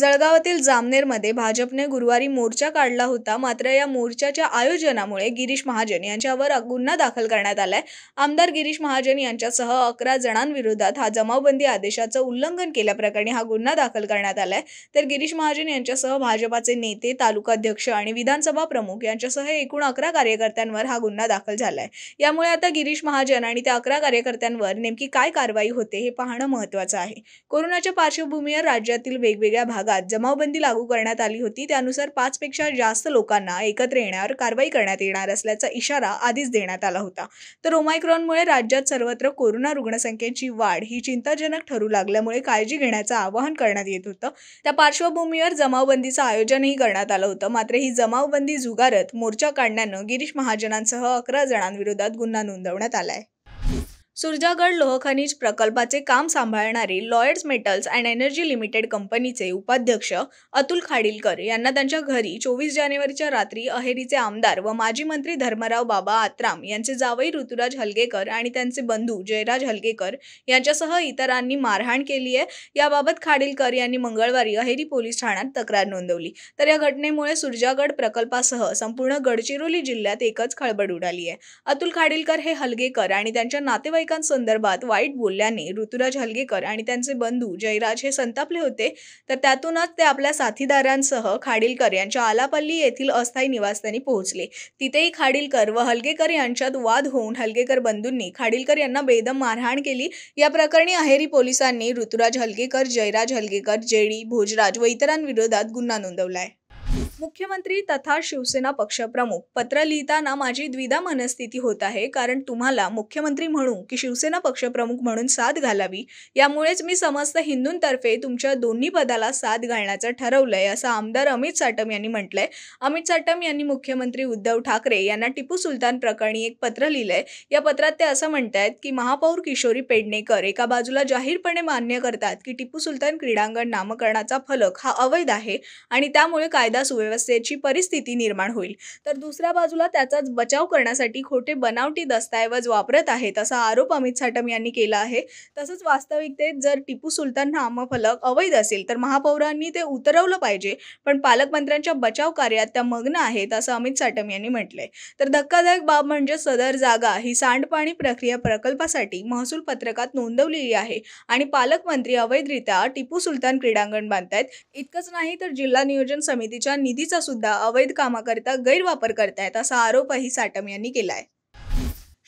जळगावातील जामनेरमध्ये भाजपने गुरुवारी मोर्चा काढला होता मात्र या मोर्चाच्या आयोजनामुळे गिरीश महाजन यांच्यावर गुन्हा दाखल करण्यात आलाय आमदार गिरीश महाजन यांच्यासह अकरा जणांविरोधात हा जमावबंदी आदेशाचं उल्लंघन केल्याप्रकरणी हा गुन्हा दाखल करण्यात आलाय तर गिरीश महाजन यांच्यासह भाजपाचे नेते तालुकाध्यक्ष आणि विधानसभा प्रमुख यांच्यासह एकूण अकरा कार्यकर्त्यांवर हा गुन्हा दाखल झालाय यामुळे आता गिरीश महाजन आणि त्या अकरा कार्यकर्त्यांवर नेमकी काय कारवाई होते हे पाहणं महत्वाचं आहे कोरोनाच्या पार्श्वभूमीवर राज्यातील वेगवेगळ्या भागात जमावबंदी लागू करण्यात आली होती त्यानुसार पाचपेक्षा जास्त लोकांना एकत्र येण्यावर कारवाई करण्यात येणार असल्याचा इशारा आधीच देण्यात आला होता तर ओमायक्रॉनमुळे राज्यात सर्वत्र कोरोना रुग्णसंख्येची वाढ ही चिंताजनक ठरू लागल्यामुळे काळजी घेण्याचं आवाहन करण्यात येत होतं त्या पार्श्वभूमीवर जमावबंदीचं आयोजनही करण्यात आलं होतं मात्र ही जमावबंदी जुगारत मोर्चा काढण्यानं गिरीश महाजनांसह अकरा जणांविरोधात गुन्हा नोंदवण्यात आलाय सुरजागड लोहखनिज प्रकल्पाचे काम सांभाळणारे Lloyds metals and energy limited कंपनीचे उपाध्यक्ष अतुल खाडीलकर यांना त्यांच्या घरी चोवीस जानेवारीच्या रात्री अहेरीचे आमदार व माजी मंत्री धर्मराव बाबा आत्राम यांचे जावई ऋतुराज हलगेकर आणि त्यांचे बंधू जयराज हलगेकर यांच्यासह इतरांनी मारहाण केली आहे याबाबत खाडीलकर यांनी मंगळवारी अहेरी पोलीस ठाण्यात तक्रार नोंदवली तर या घटनेमुळे सुरजागड प्रकल्पासह संपूर्ण गडचिरोली जिल्ह्यात एकच खळबळ उडाली आहे अतुल खाडीलकर हे हलगेकर आणि त्यांच्या नातेवाईक नातेवाईकांसंदर्भात वाईट बोलल्याने ऋतुराज हलगेकर आणि त्यांचे बंधू जयराज हे संतापले होते तर त्यातूनच ते आपल्या साथीदारांसह खाडीलकर यांच्या आलापल्ली येथील अस्थायी निवासस्थानी पोहोचले तिथेही खाडीलकर व हलगेकर यांच्यात वाद होऊन हलगेकर बंधूंनी खाडीलकर यांना बेदम मारहाण केली या प्रकरणी अहेरी पोलिसांनी ऋतुराज हलगेकर जयराज हलगेकर जेडी भोजराज व इतरांविरोधात गुन्हा नोंदवला मुख्यमंत्री तथा शिवसेना पक्षप्रमुख पत्र लिहिताना माझी द्विधा मनस्थिती होत आहे कारण तुम्हाला मुख्यमंत्री म्हणू की शिवसेना पक्षप्रमुख म्हणून साथ घालावी यामुळेच मी समस्त हिंदूंतर्फे तुमच्या दोन्ही पदाला साथ घालण्याचं ठरवलंय असं आमदार अमित साटम यांनी म्हटलंय अमित साटम यांनी मुख्यमंत्री उद्धव ठाकरे यांना टिपू सुलतान प्रकरणी एक पत्र लिहिलंय या पत्रात ते असं आहेत की महापौर किशोरी पेडणेकर एका बाजूला जाहीरपणे मान्य करतात की टिपू सुलतान क्रीडांगण नामकरणाचा फलक हा अवैध आहे आणि त्यामुळे कायदा सुव्यवस्था अर्थव्यवस्थेची परिस्थिती निर्माण होईल तर दुसऱ्या बाजूला त्याचाच बचाव करण्यासाठी खोटे बनावटी दस्तऐवज वापरत आहेत असा आरोप अमित साटम यांनी केला आहे तसंच वास्तविकतेत जर टिपू सुलतान नामफलक अवैध असेल तर महापौरांनी ते उतरवलं पाहिजे पण पालकमंत्र्यांच्या बचाव कार्यात त्या मग्न आहेत असं अमित साटम यांनी म्हटलंय तर धक्कादायक बाब म्हणजे सदर जागा ही सांडपाणी प्रक्रिया प्रकल्पासाठी महसूल पत्रकात नोंदवलेली आहे आणि पालकमंत्री अवैधरित्या टिपू सुलतान क्रीडांगण बांधतायत इतकंच नाही तर जिल्हा नियोजन समितीच्या निधीचा सुद्धा अवैध कामाकरता गैरवापर करतायत असा आरोपही साटम यांनी केला आहे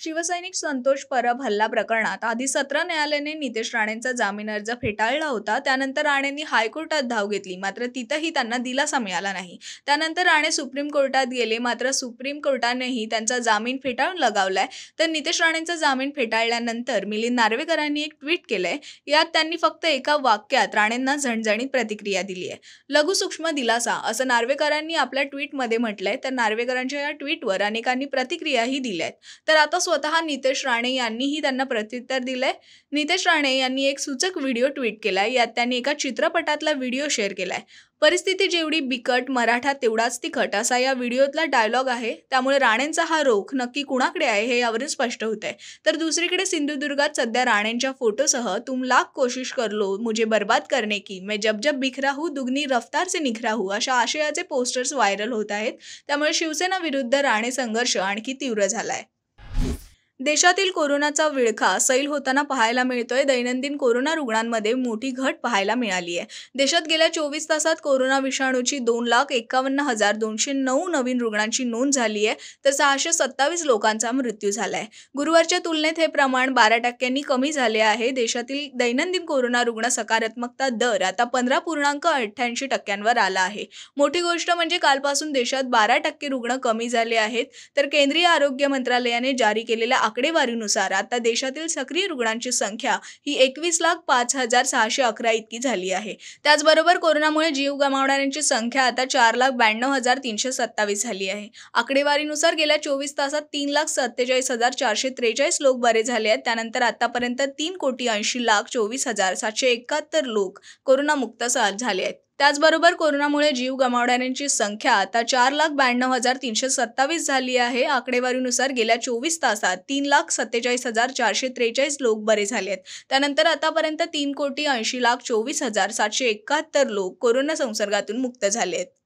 शिवसैनिक संतोष परब हल्ला प्रकरणात आधी सत्र न्यायालयाने नितेश राणेंचा जामीन अर्ज फेटाळला होता त्यानंतर राणेंनी हायकोर्टात धाव घेतली मात्र तिथंही त्यांना दिलासा मिळाला नाही त्यानंतर राणे सुप्रीम कोर्टात गेले मात्र सुप्रीम कोर्टानेही त्यांचा जामीन फेटाळून लगावलाय तर नितेश राणेंचा जामीन फेटाळल्यानंतर मिलिंद नार्वेकरांनी एक ट्विट केलंय यात त्यांनी फक्त एका वाक्यात राणेंना झणझणीत प्रतिक्रिया दिली आहे लघु सूक्ष्म दिलासा असं नार्वेकरांनी आपल्या ट्विटमध्ये म्हटलंय तर नार्वेकरांच्या या ट्विटवर अनेकांनी प्रतिक्रियाही दिल्या आहेत तर आता स्वतः नितेश राणे यांनीही त्यांना प्रत्युत्तर दिलंय नितेश राणे यांनी एक सूचक व्हिडिओ ट्विट केलाय यात त्यांनी एका चित्रपटातला व्हिडिओ शेअर केलाय परिस्थिती जेवढी बिकट मराठा तेवढाच तिखट असा या व्हिडिओतला डायलॉग आहे त्यामुळे राणेंचा हा रोख नक्की कुणाकडे आहे हे यावरून स्पष्ट होत आहे तर दुसरीकडे सिंधुदुर्गात सध्या राणेंच्या फोटोसह तुम लाख कोशिश करलो मुझे बर्बाद करणे की मैं जब जब बिखरा हूं दुगनी रफ्तार से निखरा हू अशा आशयाचे पोस्टर्स व्हायरल होत आहेत त्यामुळे शिवसेना विरुद्ध राणे संघर्ष आणखी तीव्र झाला देशातील कोरोनाचा विळखा सैल होताना पाहायला मिळतोय दैनंदिन कोरोना रुग्णांमध्ये मोठी घट पाहायला मिळाली आहे देशात गेल्या चोवीस तासात कोरोना विषाणूची दोन लाख एकावन्न हजार दोनशे नऊ नवीन रुग्णांची नोंद झाली आहे तर सहाशे सत्तावीस लोकांचा मृत्यू झाला आहे गुरुवारच्या तुलनेत हे प्रमाण बारा टक्क्यांनी कमी झाले आहे देशातील दैनंदिन कोरोना रुग्ण सकारात्मकता दर आता पंधरा पूर्णांक अठ्ठ्याऐंशी टक्क्यांवर आला आहे मोठी गोष्ट म्हणजे कालपासून देशात बारा टक्के रुग्ण कमी झाले आहेत तर केंद्रीय आरोग्य मंत्रालयाने जारी केलेल्या आकडेवारीनुसार आता देशातील सक्रिय रुग्णांची संख्या ही एकवीस लाख पाच हजार सहाशे अकरा इतकी झाली आहे त्याचबरोबर कोरोनामुळे जीव गमावणाऱ्यांची संख्या आता चार लाख ब्याण्णव हजार तीनशे सत्तावीस झाली आहे आकडेवारीनुसार गेल्या चोवीस तासात तीन लाख सत्तेचाळीस हजार चारशे त्रेचाळीस लोक बरे झाले आहेत त्यानंतर आतापर्यंत तीन कोटी ऐंशी लाख चोवीस हजार सातशे एकाहत्तर लोक कोरोनामुक्त झाले आहेत त्याचबरोबर कोरोनामुळे जीव गमावणाऱ्यांची संख्या आता चार लाख ब्याण्णव हजार तीनशे सत्तावीस झाली आहे आकडेवारीनुसार गेल्या चोवीस तासात तीन लाख सत्तेचाळीस हजार चारशे त्रेचाळीस लोक बरे झाले आहेत त्यानंतर आतापर्यंत तीन कोटी ऐंशी लाख चोवीस हजार सातशे एकाहत्तर लोक कोरोना संसर्गातून मुक्त झाले आहेत